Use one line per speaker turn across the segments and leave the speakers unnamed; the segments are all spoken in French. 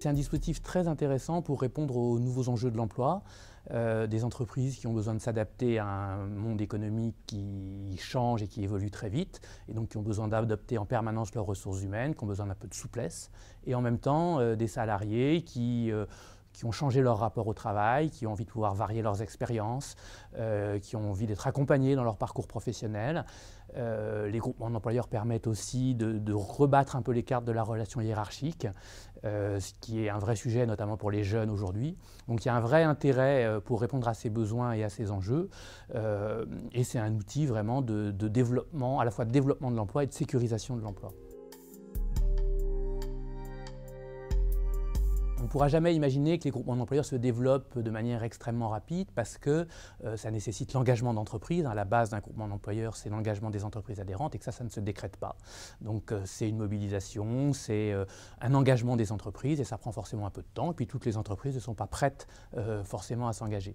C'est un dispositif très intéressant pour répondre aux nouveaux enjeux de l'emploi, euh, des entreprises qui ont besoin de s'adapter à un monde économique qui change et qui évolue très vite, et donc qui ont besoin d'adopter en permanence leurs ressources humaines, qui ont besoin d'un peu de souplesse, et en même temps euh, des salariés qui euh, qui ont changé leur rapport au travail, qui ont envie de pouvoir varier leurs expériences, euh, qui ont envie d'être accompagnés dans leur parcours professionnel. Euh, les groupements d'employeurs permettent aussi de, rebattre un peu les cartes de la relation hiérarchique, euh, ce qui est un vrai sujet notamment pour les jeunes aujourd'hui. Donc il y a un vrai intérêt pour répondre à ces besoins et à ces enjeux. et c'est un outil vraiment de développement, à la fois de développement de l'emploi et de sécurisation de l'emploi. ne pourra jamais imaginer que les groupements d'employeurs se développent de manière extrêmement rapide parce que euh, ça nécessite l'engagement d'entreprises. À hein. la base d'un groupement d'employeurs, c'est l'engagement des entreprises adhérentes et que ça, ça ne se décrète pas. Donc euh, c'est une mobilisation, c'est euh, un engagement des entreprises et ça prend forcément un peu de temps. Et puis toutes les entreprises ne sont pas prêtes forcément à s'engager.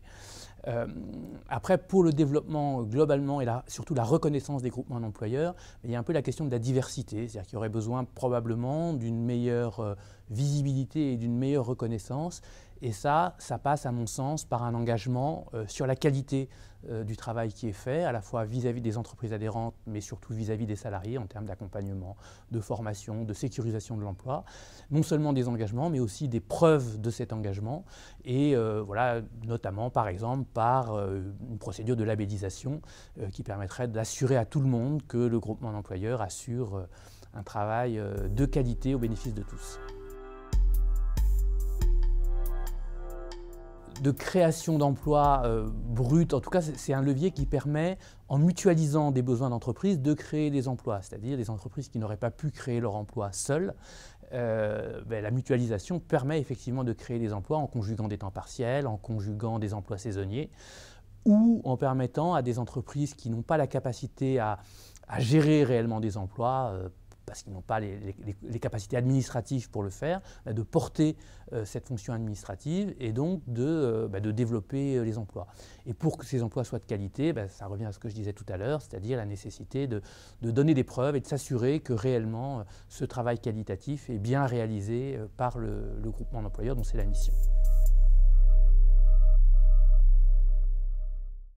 après, pour le développement globalement et surtout la reconnaissance des groupements d'employeurs, il y a un peu la question de la diversité. C'est-à-dire qu'il y aurait besoin probablement d'une meilleure visibilité et d'une meilleure reconnaissance. Et ça, ça passe, à mon sens, par un engagement euh, sur la qualité euh, du travail qui est fait, à la fois vis-à-vis des entreprises adhérentes, mais surtout vis-à-vis des salariés en termes d'accompagnement, de formation, de sécurisation de l'emploi. Non seulement des engagements, mais aussi des preuves de cet engagement. Et euh, voilà, notamment, par exemple, par une procédure de labellisation qui permettrait d'assurer à tout le monde que le groupement d'employeurs assure un travail de qualité au bénéfice de tous. de création d'emplois euh, bruts. En tout cas, c'est un levier qui permet, en mutualisant des besoins d'entreprise, de créer des emplois, c'est-à-dire des entreprises qui n'auraient pas pu créer leur emploi seules. Euh, ben, la mutualisation permet effectivement de créer des emplois en conjuguant des temps partiels, en conjuguant des emplois saisonniers, ou en permettant à des entreprises qui n'ont pas la capacité à, gérer réellement des emplois, euh, parce qu'ils n'ont pas les, capacités administratives pour le faire, bah, de porter euh, cette fonction administrative et donc de, euh, bah, développer euh, les emplois. Et pour que ces emplois soient de qualité, bah, ça revient à ce que je disais tout à l'heure, c'est-à-dire la nécessité de, donner des preuves et de s'assurer que réellement ce travail qualitatif est bien réalisé par le groupement d'employeurs dont c'est la mission.